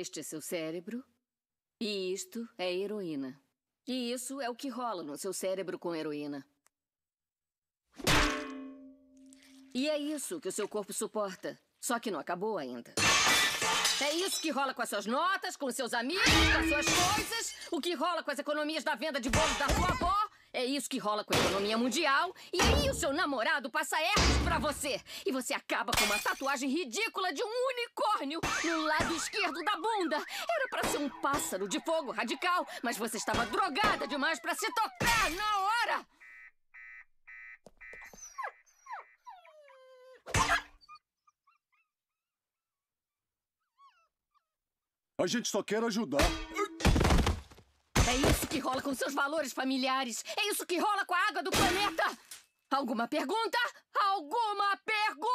Este é seu cérebro e isto é heroína. E isso é o que rola no seu cérebro com heroína. E é isso que o seu corpo suporta. Só que não acabou ainda. É isso que rola com as suas notas, com os seus amigos, com as suas coisas, o que rola com as economias da venda de bolos da sua avó isso que rola com a economia mundial. E aí o seu namorado passa erros pra você. E você acaba com uma tatuagem ridícula de um unicórnio no lado esquerdo da bunda. Era pra ser um pássaro de fogo radical, mas você estava drogada demais pra se tocar na hora. A gente só quer ajudar. É isso que rola com seus valores familiares! É isso que rola com a água do planeta! Alguma pergunta? Alguma pergunta?